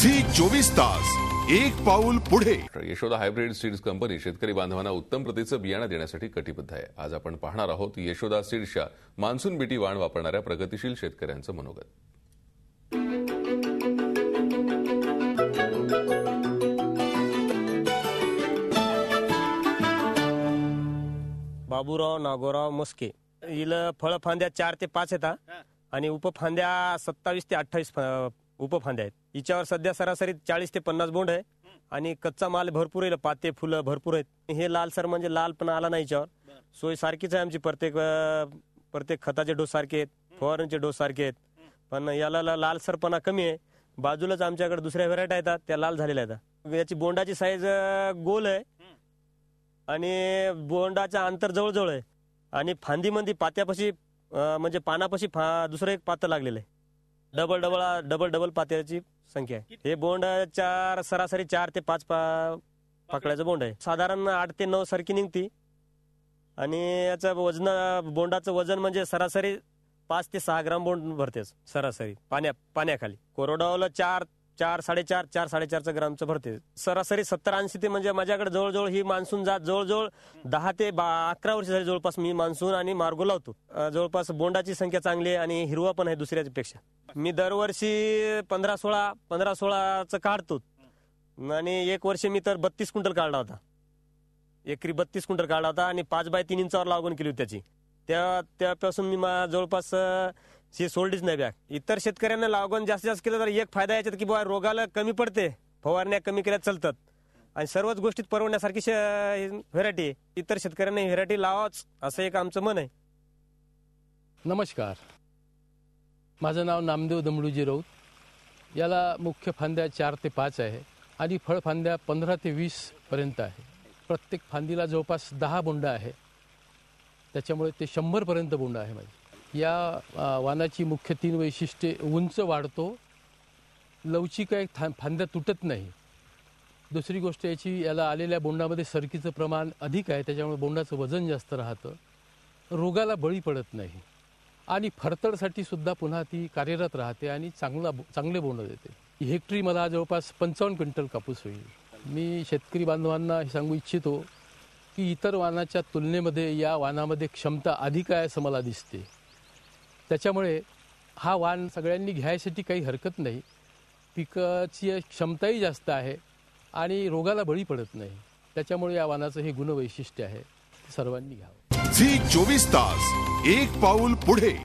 जी चोवीस तास एक पाऊल पुढे यशोदा हायब्रिड सीड्स कंपनी शेतकरी बांधवांना उत्तम प्रतीचं बियाणं देण्यासाठी कटिबद्ध आहे आज आपण पाहणार आहोत यशोदा सीड्सच्या मान्सून बिटी वाण वापरणाऱ्या प्रगतीशील शेतकऱ्यांचं मनोगत बाबूराव नागोराव मस्के इला फळ फांद्या चार ते पाच येतात आणि उपफांद्या सत्तावीस ते अठ्ठावीस उपफांद्या आहेत हिच्यावर सध्या सरासरी चाळीस ते पन्नास बोंड आहे आणि कच्चा माल भरपूर आहे पाते फुलं भरपूर आहेत हे लालसर म्हणजे लाल पण आला नाही याच्यावर सोय सारखीच आहे आमची प्रत्येक प्रत्येक खताचे डोस सारखे आहेत फवारणीचे डोस सारखे आहेत पण याला ला- लालसरपणा कमी आहे बाजूलाच आमच्याकडे दुसऱ्या व्हरायटी येतात त्या लाल झालेल्या आहेत याची बोंडाची साईज गोल आहे आणि बोंडाच्या अंतर जवळजवळ आहे आणि फांदीमध्ये पात्यापाशी म्हणजे पानापाशी फा दुसरं एक पातं लागलेलं आहे डबल डबल डबल डबल पात्याची संख्या आहे हे बोंड चार सरासरी चार ते पाच पा पाकळ्याचं बोंड आहे साधारण आठ ते नऊ सारखी निघती आणि याचं वजन बोंडाचं वजन म्हणजे सरासरी पाच ते सहा ग्राम बोंड भरतेच सरासरी पाण्या पाण्याखाली कोरोडावला चार चार साडेचार चार साडेचारचं ग्रामचं भरते सरासरी सत्तर ऐंशी ते म्हणजे माझ्याकडे जवळजवळ ही मान्सून जात जवळजवळ दहा ते बा अकरा वर्ष झाली जवळपास मी मान्सून आणि मार्ग लावतो जवळपास बोंडाची संख्या चांगली आहे आणि हिरवा पण आहे दुसऱ्यापेक्षा मी दरवर्षी पंधरा सोळा पंधरा सोळाचं काढतो आणि एक वर्ष मी तर बत्तीस क्विंटल काढला होता एकरी बत्तीस क्विंटल काढला होता आणि पाच बाय तीन इंचावर लागून केली होती त्याची त्या त्यापासून मी जवळपास सी सोल्डीच नाही बॅग इतर शेतकऱ्यांना लागवण जास्त जास्त केलं तर एक फायदा याच्यात की बुवा रोगाला कमी पडते फवारण्या कमी केल्या चालतात आणि सर्वच गोष्टीत परवडण्यासारखी व्हेरायटी इतर शेतकऱ्यांना व्हेरायटी लावाच असं एक आमचं मन आहे नमस्कार माझं नाव नामदेव दमडूजी राऊत याला मुख्य फांद्या चार ते पाच आहे आणि फळ फांद्या पंधरा ते वीस पर्यंत आहे प्रत्येक फांदीला जवळपास दहा बोंड आहे त्याच्यामुळे ते पर्यंत बोंड आहे माझी या वानाची मुख्य तीन वैशिष्ट्ये उंच वाढतो लवचिक आहे था फांद्या तुटत नाही दुसरी गोष्ट याची याला आलेल्या बोंडामध्ये सरकीचं प्रमाण अधिक आहे त्याच्यामुळे बोंडाचं वजन जास्त राहतं रोगाला बळी पडत नाही आणि फरतडसाठी सुद्धा पुन्हा ती कार्यरत राहते आणि चांगला चांगले बोंड देते हेक्टरी मला जवळपास पंचावन्न क्विंटल कापूस होईल मी शेतकरी बांधवांना हे सांगू इच्छितो की इतर वानाच्या तुलनेमध्ये या वानामध्ये क्षमता अधिक आहे असं मला दिसते त्याच्यामुळे हा वाण सगळ्यांनी घ्यायसाठी काही हरकत नाही पिकाची क्षमताही जास्त आहे आणि रोगाला बळी पडत नाही त्याच्यामुळे या वानाचं हे गुणवैशिष्ट्य आहे सर्वांनी घ्यावं झी चोवीस तास एक पाऊल पुढे